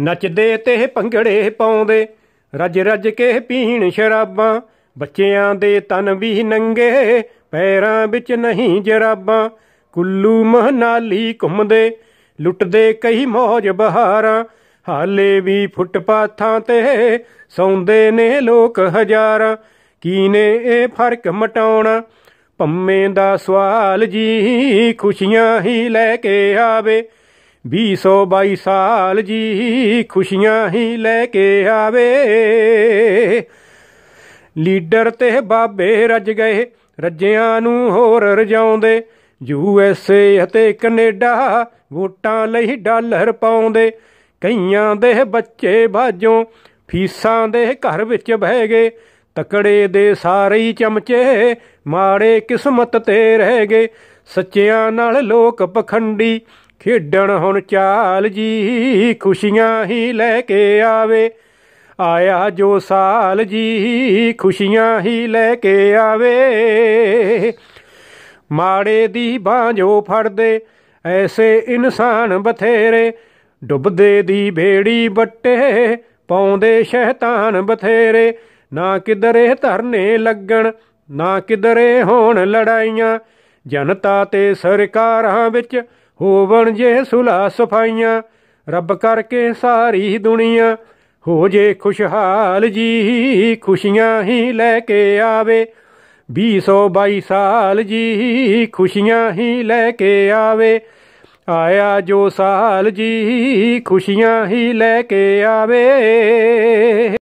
ਨੱਚਦੇ ਤੇ ਭੰਗੜੇ ਪਾਉਂਦੇ ਰੱਜ ਰੱਜ ਕੇ ਪੀਣ ਸ਼ਰਾਬਾਂ ਬੱਚਿਆਂ ਦੇ ਤਨ ਵੀ ਨੰਗੇ ਪੈਰਾਂ ਵਿੱਚ ਨਹੀਂ ਜਰਾਬਾਂ ਕੁੱਲੂ ਮਹਨਾਲੀ ਘੁੰਮਦੇ ਲੁੱਟਦੇ ਕਈ ਮੋਜ ਬਹਾਰਾਂ ਹਾਲੇ ਵੀ ਫੁੱਟਪਾਥਾਂ ਤੇ ਸੌਂਦੇ ਨੇ ਲੋਕ ਹਜ਼ਾਰਾਂ ਕੀਨੇ ਇਹ ਫਰਕ ਮਟਾਉਣਾ ਪੰਮੇ ਦਾ ਸਵਾਲ ਜੀ ਖੁਸ਼ੀਆਂ ਹੀ ਲੈ ਕੇ ਆਵੇ 222 ਸਾਲ ਜੀ ਖੁਸ਼ੀਆਂ ਹੀ ਲੈ ਕੇ ਆਵੇ ਲੀਡਰ ਤੇ ਬਾਬੇ ਰੱਜ ਗਏ ਰੱਜਿਆਂ ਨੂੰ ਹੋਰ ਰਜਾਉਂਦੇ ਯੂ ਐਸ ਏ ਅਤੇ ਕੈਨੇਡਾ ਵੋਟਾਂ ਲਈ ਡਾਲਰ ਪਾਉਂਦੇ ਕਈਆਂ ਦੇ ਬੱਚੇ ਬਾਜੋਂ ਫੀਸਾਂ ਦੇ ਘਰ ਵਿੱਚ ਬਹਿ ਗਏ ਤਕੜੇ ਦੇ ਸਾਰੇ ਚਮਚੇ ਮਾੜੇ ਕਿਸਮਤ ਤੇ ਰਹਿ ਗਏ ਸੱਚਿਆਂ ਨਾਲ ਲੋਕ ਪਖੰਡੀ ਖੇਡਣ ਹੁਣ ਚਾਲ ਜੀ ਖੁਸ਼ੀਆਂ ਹੀ ਲੈ ਕੇ ਆਵੇ ਆਇਆ ਜੋ ਸਾਲ ਜੀ ਖੁਸ਼ੀਆਂ ਹੀ ਲੈ ਕੇ ਆਵੇ ਮਾੜੇ ਦੀ ਬਾਝੋ ਫੜਦੇ ਐਸੇ ਇਨਸਾਨ ਬਥੇਰੇ ਡੁੱਬਦੇ ਦੀ ਬੇੜੀ ਬੱਟੇ ਪਾਉਂਦੇ ਸ਼ੈਤਾਨ ਬਥੇਰੇ ਨਾ ਕਿਦਰੇ ਧਰਨੇ ਲੱਗਣ ਨਾ ਕਿਦਰੇ ਹੋਣ ਲੜਾਈਆਂ ਜਨਤਾ ਤੇ ਸਰਕਾਰਾਂ ਵਿੱਚ ਹੋਵਣ ਜੇ ਸੁਲਾ ਸਫਾਈਆਂ ਰੱਬ ਕਰਕੇ ਸਾਰੀ ਦੁਨੀਆ ਹੋ ਜੇ ਖੁਸ਼ਹਾਲ ਜੀ ਖੁਸ਼ੀਆਂ ਹੀ ਲੈ ਕੇ ਆਵੇ 222 ਸਾਲ ਜੀ ਖੁਸ਼ੀਆਂ ਹੀ ਲੈ ਕੇ ਆਵੇ ਆਇਆ ਜੋ ਸਾਲ ਜੀ ਖੁਸ਼ੀਆਂ ਹੀ ਲੈ ਕੇ ਆਵੇ